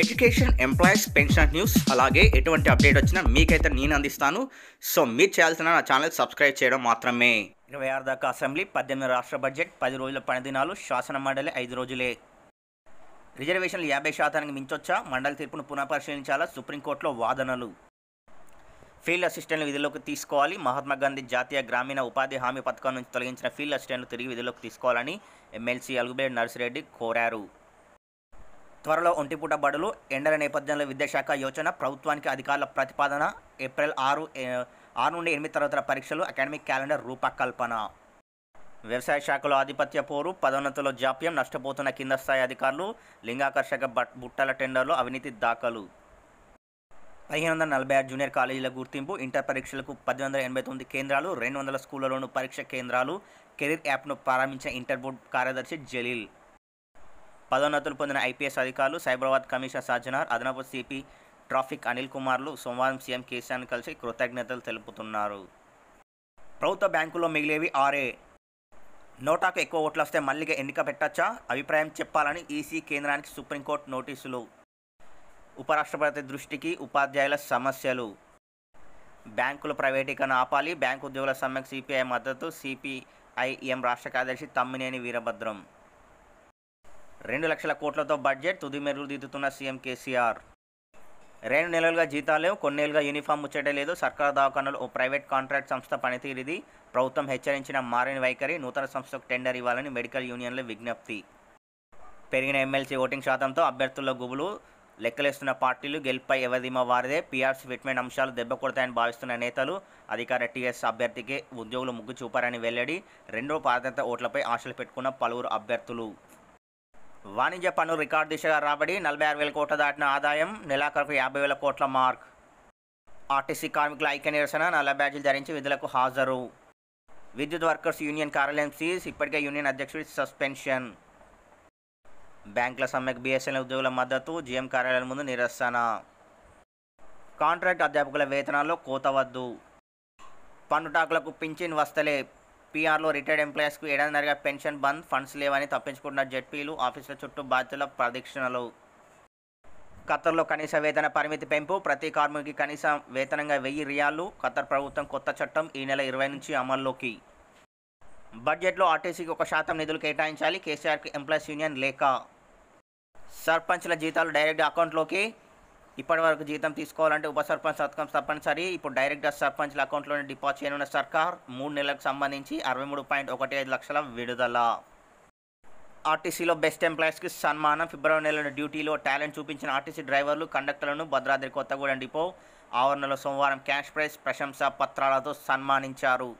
education employees pension news అలాగే ఎటువంటి update వచ్చినా మీకైతే నేను అందిస్తాను సో మీరు చేయాల్సిన నా ఛానల్ సబ్స్క్రైబ్ చేయడం మాత్రమే ఇరవై ఆరు దాకా అసెంబ్లీ పద్దెనిమిది రాష్ట్ర బడ్జెట్ పది రోజుల పనిదినాలు శాసన మండలి ఐదు రోజులే రిజర్వేషన్లు యాభై శాతానికి మించొచ్చా మండలి తీర్పును పునఃపరిశీలించాలా సుప్రీంకోర్టులో వాదనలు ఫీల్డ్ అసిస్టెంట్లు విధిలోకి తీసుకోవాలి మహాత్మా గాంధీ జాతీయ గ్రామీణ ఉపాధి హామీ పథకం నుంచి తొలగించిన ఫీల్డ్ అసిస్టెంట్లు తిరిగి విధిలోకి తీసుకోవాలని ఎమ్మెల్సీ అలుగుబేడి నర్సిరెడ్డి కోరారు త్వరలో ఒంటిపూట బడులు ఎండల నేపథ్యంలో విద్యాశాఖ యోచన ప్రభుత్వానికి అధికారుల ప్రతిపాదన ఏప్రిల్ ఆరు ఆరు నుండి ఎనిమిది తరగతుల పరీక్షలు అకాడమిక్ క్యాలెండర్ రూపకల్పన వ్యవసాయ శాఖలో ఆధిపత్య పోరు పదోన్నతుల జాప్యం నష్టపోతున్న కింద స్థాయి అధికారులు లింగాకర్షక బుట్టల టెండర్లు అవినీతి దాఖలు పదిహేను వందల నలభై ఆరు జూనియర్ కాలేజీల గుర్తింపు ఇంటర్ పరీక్షలకు పద్దెనిమిది వందల ఎనభై తొమ్మిది కేంద్రాలు రెండు వందల స్కూళ్లలోను పరీక్ష కేంద్రాలు కెరీర్ యాప్ను ప్రారంభించిన ఇంటర్ బోర్డు కార్యదర్శి జలీల్ పదోన్నతులు పొందిన ఐపీఎస్ అధికారులు సైబరాబాద్ కమిషనర్ సాజనార్ అదనపు సిపి ట్రాఫిక్ అనిల్ కుమార్లు సోమవారం సీఎం కేసీఆర్ని కలిసి కృతజ్ఞతలు తెలుపుతున్నారు ప్రభుత్వ బ్యాంకులో మిగిలేవి ఆరే నోటాకు ఎక్కువ ఓట్లు వస్తే మళ్ళీగా ఎన్నిక పెట్టచ్చా అభిప్రాయం చెప్పాలని ఈసీ కేంద్రానికి సుప్రీంకోర్టు నోటీసులు ఉపరాష్ట్రపతి దృష్టికి ఉపాధ్యాయుల సమస్యలు బ్యాంకుల ప్రైవేటీకరణ ఆపాలి బ్యాంకు ఉద్యోగుల సమ్మెకు సిపిఐ మద్దతు సిపిఐఎం రాష్ట్ర కార్యదర్శి తమ్మినేని వీరభద్రం రెండు లక్షల కోట్లతో బడ్జెట్ తుది మెరుగులు దిద్దుతున్న సీఎం కేసీఆర్ రెండు నెలలుగా జీతాలు కొన్నేళ్ళుగా యూనిఫామ్ ముచ్చటే లేదు సర్కార్ దవాఖానలు ఓ ప్రైవేట్ కాంట్రాక్ట్ సంస్థ పనితీరిది ప్రభుత్వం హెచ్చరించిన మారిన వైఖరి నూతన సంస్థకు టెండర్ ఇవ్వాలని మెడికల్ యూనియన్ల విజ్ఞప్తి పెరిగిన ఎమ్మెల్సీ ఓటింగ్ శాతంతో అభ్యర్థుల గుబులు లెక్కలేస్తున్న పార్టీలు గెలుపై ఎవరిదిమా వారిదే పీఆర్సీ ఫిట్మెంట్ అంశాలు దెబ్బకొడతాయని భావిస్తున్న నేతలు అధికార టీఎస్ అభ్యర్థికే ఉద్యోగులు ముగ్గు చూపారని వెల్లడి రెండో పాదంత ఓట్లపై ఆశలు పెట్టుకున్న పలువురు అభ్యర్థులు వాణిజ్య పన్ను రికార్డు దిశగా రాబడి నలభై ఆరు వేల కోట్ల దాటిన ఆదాయం నెలాఖరుకు యాభై వేల కోట్ల మార్క్ ఆర్టీసీ కార్మికుల ఐక్య నిరసన నల్ల బ్యాడ్జీలు ధరించి విధులకు హాజరు విద్యుత్ వర్కర్స్ యూనియన్ కార్యాలయం సీజ్ ఇప్పటికే యూనియన్ అధ్యక్షుడి సస్పెన్షన్ బ్యాంకుల సమ్మెకు బీఎస్ఎన్ఎల్ ఉద్యోగుల మద్దతు జీఎం కార్యాలయం ముందు నిరసన కాంట్రాక్ట్ అధ్యాపకుల వేతనాల్లో కోత వద్దు పన్నుటాకులకు పింఛన్ వస్తలే పీఆర్లో రిటైర్డ్ ఎంప్లాయీస్కు ఏడాదిన్నరగా పెన్షన్ బంద్ ఫండ్స్ లేవని తప్పించుకుంటున్న జెడ్పీలు ఆఫీసుల చుట్టూ బాధ్యతల ప్రదక్షిణలు ఖత్తర్లో కనీస వేతన పరిమితి పెంపు ప్రతి కార్మికి కనీస వేతనంగా వెయ్యి రియాళ్ళు ఖతర్ ప్రభుత్వం కొత్త చట్టం ఈ నెల ఇరవై నుంచి అమల్లోకి బడ్జెట్లో ఆర్టీసీకి ఒక శాతం నిధులు కేటాయించాలి కేసీఆర్కి ఎంప్లాయీస్ యూనియన్ లేఖ సర్పంచ్ల జీతాలు డైరెక్ట్ అకౌంట్లోకి ఇప్పటివరకు జీతం తీసుకోవాలంటే ఉప సర్పంచ్ సత్కం తప్పనిసరి ఇప్పుడు డైరెక్ట్ సర్పంచ్ల అకౌంట్లోనే డిపాజిట్ చేయనున్న సర్కార్ మూడు నెలలకు సంబంధించి అరవై మూడు పాయింట్ ఒకటి ఐదు లక్షల విడుదల ఆర్టీసీలో బెస్ట్ ఎంప్లాయీస్కి సన్మానం ఫిబ్రవరి నెలలో డ్యూటీలో టాలెంట్ చూపించిన ఆర్టీసీ డ్రైవర్లు కండక్టర్లను భద్రాద్రి కొత్తగూడెం డిపో ఆవరణలో సోమవారం క్యాష్ ప్రైజ్ ప్రశంసా పత్రాలతో సన్మానించారు